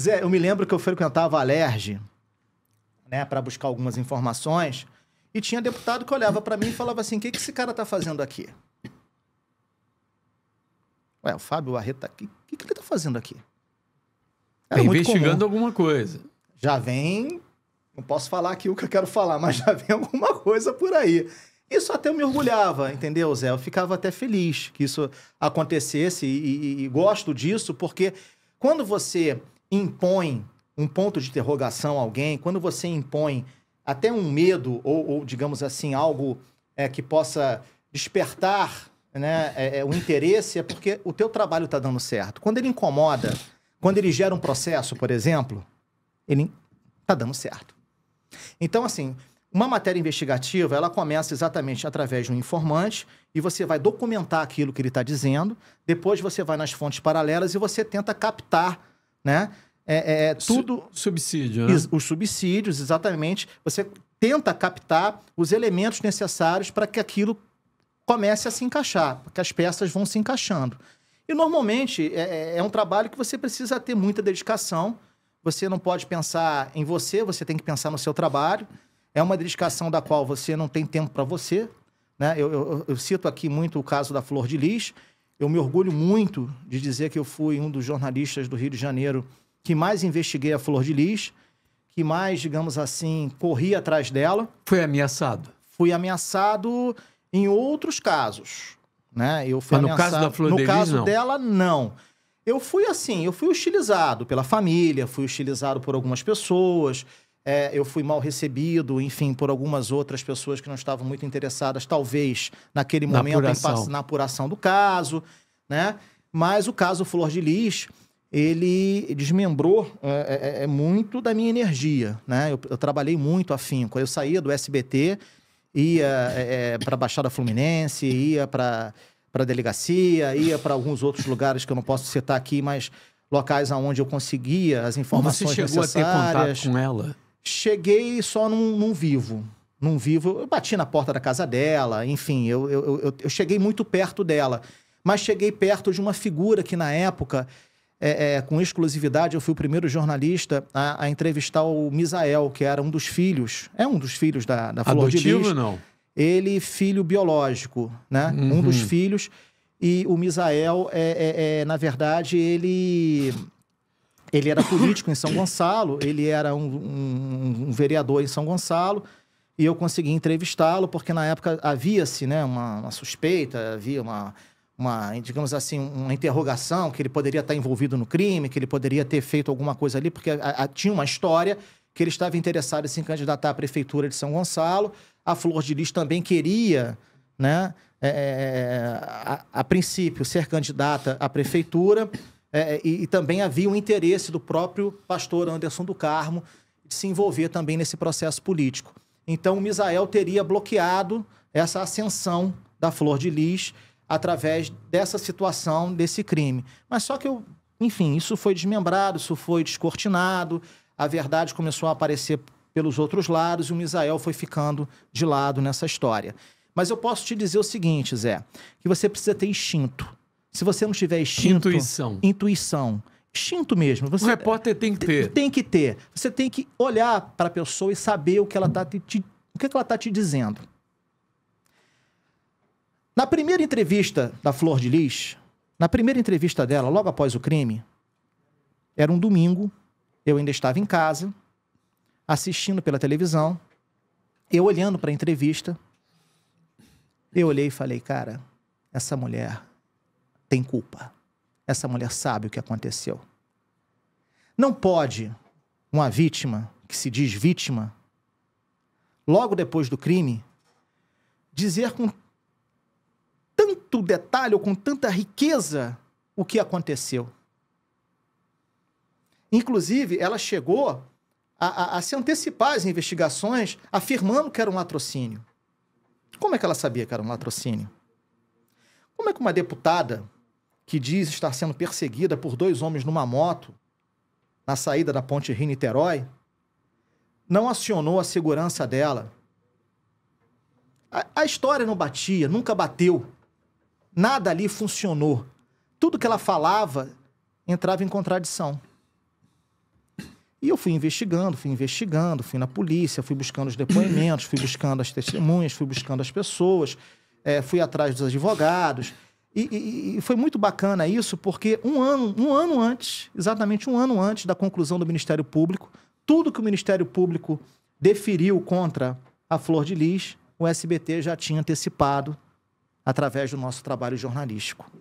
Zé, eu me lembro que eu frequentava a Lerge, né, para buscar algumas informações, e tinha deputado que olhava para mim e falava assim: o que, que esse cara tá fazendo aqui? Ué, o Fábio Arreta tá aqui. O que, que ele tá fazendo aqui? Era tá investigando alguma coisa. Já vem. Não posso falar aqui o que eu quero falar, mas já vem alguma coisa por aí. Isso até eu me orgulhava, entendeu, Zé? Eu ficava até feliz que isso acontecesse e, e, e gosto disso, porque quando você impõe um ponto de interrogação a alguém, quando você impõe até um medo ou, ou digamos assim, algo é, que possa despertar né, é, é, o interesse, é porque o teu trabalho está dando certo. Quando ele incomoda, quando ele gera um processo, por exemplo, ele está dando certo. Então, assim, uma matéria investigativa, ela começa exatamente através de um informante e você vai documentar aquilo que ele está dizendo, depois você vai nas fontes paralelas e você tenta captar né? É, é, é tudo... Subsídio, né? Os subsídios, exatamente. Você tenta captar os elementos necessários para que aquilo comece a se encaixar, porque as peças vão se encaixando. E normalmente é, é, é, um trabalho que você precisa ter muita dedicação. Você não pode pensar em você, você tem que pensar no seu trabalho. É uma dedicação da qual você não tem tempo para você. Né? Eu, eu, eu, cito aqui muito o caso da Flor de Lis. Eu me orgulho muito de dizer que eu fui um dos jornalistas do Rio de Janeiro que mais investiguei a Flor de Lis, que mais, digamos assim, corri atrás dela. Foi ameaçado? Fui ameaçado em outros casos, né? Eu fui Mas ameaçado... no caso da Flor no de caso não. dela, não. Eu fui assim, eu fui hostilizado pela família, fui hostilizado por algumas pessoas é, eu fui mal recebido, enfim, por algumas outras pessoas que não estavam muito interessadas, talvez, naquele na momento, apuração. na apuração do caso, né? Mas o caso Flor de Lis, ele desmembrou é, é, é, é muito da minha energia, né? Eu, eu, trabalhei muito afinco. Eu saía do SBT, ia é, é, para a Baixada Fluminense, ia para a delegacia, ia para alguns outros lugares que eu não posso citar aqui, mas locais aonde eu conseguia as informações necessárias. Você chegou necessárias. a ter contato com ela? Cheguei só num, num vivo. Num vivo, eu bati na porta da casa dela, enfim, eu, eu, eu, eu cheguei muito perto dela. Mas cheguei perto de uma figura que, na época, é, é, com exclusividade, eu fui o primeiro jornalista a, a, entrevistar o Misael, que era um dos filhos, é um dos filhos da, da Flor Adotivo, de Lis. não? Ele, filho biológico, né? Uhum. Um dos uhum. filhos. E o Misael, é, é, é na verdade, ele ele era político em São Gonçalo, ele era um, um, um vereador em São Gonçalo, e eu consegui entrevistá-lo, porque na época havia-se né, uma, uma, suspeita, havia uma, uma, digamos assim, uma interrogação que ele poderia estar envolvido no crime, que ele poderia ter feito alguma coisa ali, porque a, a, tinha uma história que ele estava interessado em se candidatar à prefeitura de São Gonçalo. A Flor de Lis também queria, né, é, é, é a, a princípio, ser candidata à prefeitura. É, é, e, e, também havia um interesse do próprio pastor Anderson do Carmo de se envolver também nesse processo político. Então, o Misael teria bloqueado essa ascensão da Flor de Lis através dessa situação, desse crime. Mas só que, eu, enfim, isso foi desmembrado, isso foi descortinado, a verdade começou a aparecer pelos outros lados e o Misael foi ficando de lado nessa história. Mas eu posso te dizer o seguinte, Zé, que você precisa ter instinto. Se você não tiver instinto. Intuição. Intuição. Instinto mesmo. Você, o repórter tem que ter. Tem que ter. Você tem que olhar para a pessoa e saber o que ela está te, te, o que, que ela está te dizendo. Na primeira entrevista da Flor de Lis, na primeira entrevista dela, logo após o crime, era um domingo, eu ainda estava em casa, assistindo pela televisão, eu olhando para a entrevista, eu olhei e falei, cara, essa mulher tem culpa. Essa mulher sabe o que aconteceu. Não pode uma vítima que se diz vítima, logo depois do crime, dizer com tanto detalhe ou com tanta riqueza o que aconteceu. Inclusive, ela chegou a, a, a, se antecipar às investigações, afirmando que era um latrocínio. Como é que ela sabia que era um latrocínio? Como é que uma deputada que diz estar sendo perseguida por dois homens numa moto na saída da ponte Rio-Niterói, não acionou a segurança dela. A, a história não batia, nunca bateu. Nada ali funcionou. Tudo que ela falava entrava em contradição. E eu fui investigando, fui investigando, fui na polícia, fui buscando os depoimentos, fui buscando as testemunhas, fui buscando as pessoas, é, fui atrás dos advogados. E, e, e, foi muito bacana isso, porque um ano, um ano antes, exatamente um ano antes da conclusão do Ministério Público, tudo que o Ministério Público deferiu contra a Flor de Lis, o SBT já tinha antecipado através do nosso trabalho jornalístico.